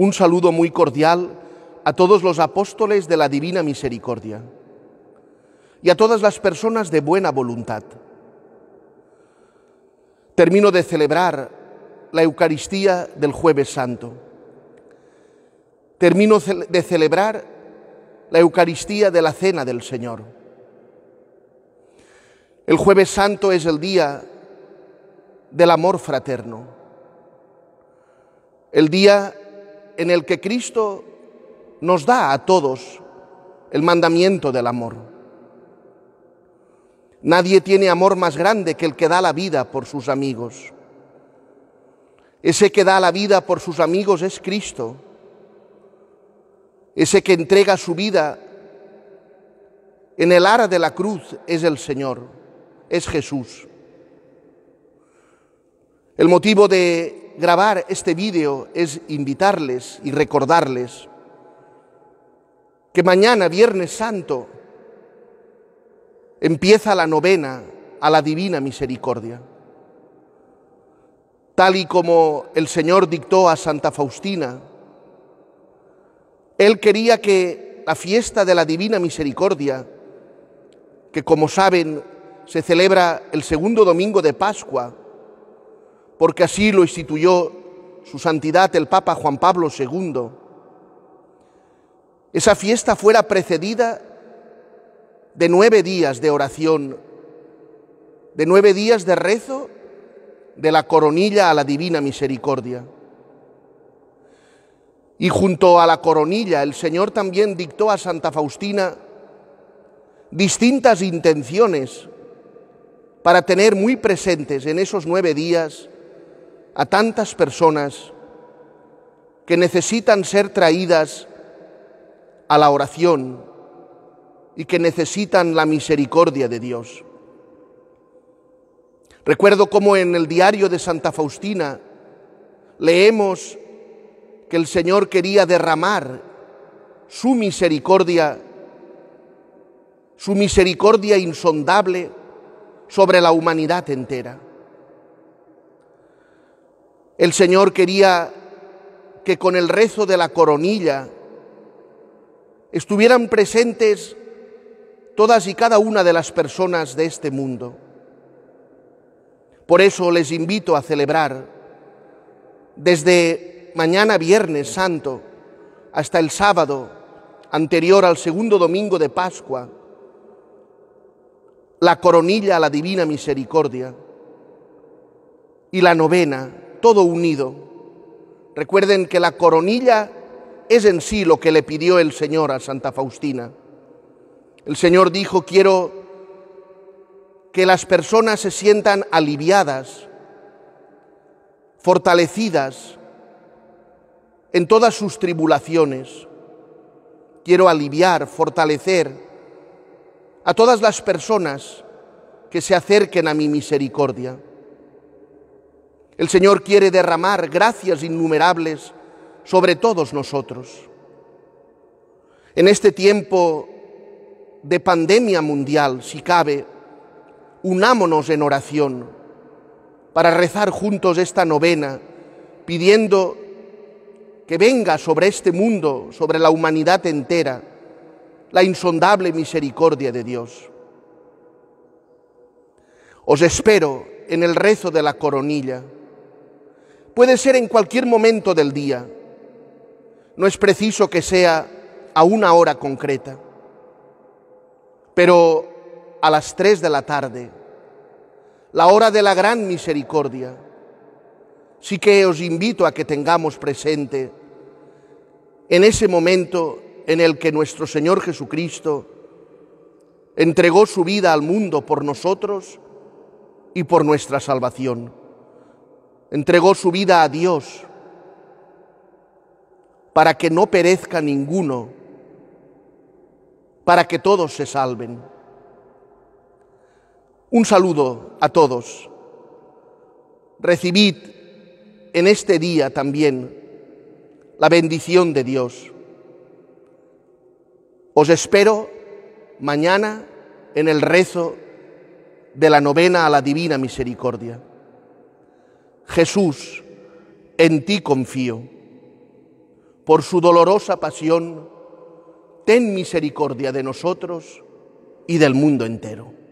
Un saludo muy cordial a todos los apóstoles de la Divina Misericordia y a todas las personas de buena voluntad. Termino de celebrar la Eucaristía del jueves santo. Termino de celebrar la Eucaristía de la Cena del Señor. El jueves santo es el día del amor fraterno, el día en el que Cristo nos da a todos el mandamiento del amor. Nadie tiene amor más grande que el que da la vida por sus amigos. Ese que da la vida por sus amigos es Cristo. Ese que entrega su vida en el ara de la cruz es el Señor, es Jesús. El motivo de grabar este vídeo es invitarles y recordarles que mañana, Viernes Santo, empieza la novena a la Divina Misericordia. Tal y como el Señor dictó a Santa Faustina, Él quería que la fiesta de la Divina Misericordia, que como saben se celebra el segundo domingo de Pascua, porque así lo instituyó su santidad el Papa Juan Pablo II, esa fiesta fuera precedida de nueve días de oración, de nueve días de rezo de la coronilla a la divina misericordia. Y junto a la coronilla el Señor también dictó a Santa Faustina distintas intenciones para tener muy presentes en esos nueve días a tantas personas que necesitan ser traídas a la oración y que necesitan la misericordia de Dios. Recuerdo cómo en el diario de Santa Faustina leemos que el Señor quería derramar su misericordia, su misericordia insondable sobre la humanidad entera. El Señor quería que con el rezo de la coronilla estuvieran presentes todas y cada una de las personas de este mundo. Por eso les invito a celebrar desde mañana viernes santo hasta el sábado anterior al segundo domingo de Pascua la coronilla a la divina misericordia y la novena todo unido. Recuerden que la coronilla es en sí lo que le pidió el Señor a Santa Faustina. El Señor dijo, quiero que las personas se sientan aliviadas, fortalecidas en todas sus tribulaciones. Quiero aliviar, fortalecer a todas las personas que se acerquen a mi misericordia. El Señor quiere derramar gracias innumerables sobre todos nosotros. En este tiempo de pandemia mundial, si cabe, unámonos en oración para rezar juntos esta novena, pidiendo que venga sobre este mundo, sobre la humanidad entera, la insondable misericordia de Dios. Os espero en el rezo de la coronilla. Puede ser en cualquier momento del día. No es preciso que sea a una hora concreta. Pero a las tres de la tarde, la hora de la gran misericordia, sí que os invito a que tengamos presente en ese momento en el que nuestro Señor Jesucristo entregó su vida al mundo por nosotros y por nuestra salvación entregó su vida a Dios para que no perezca ninguno, para que todos se salven. Un saludo a todos. Recibid en este día también la bendición de Dios. Os espero mañana en el rezo de la novena a la Divina Misericordia. Jesús, en ti confío. Por su dolorosa pasión, ten misericordia de nosotros y del mundo entero.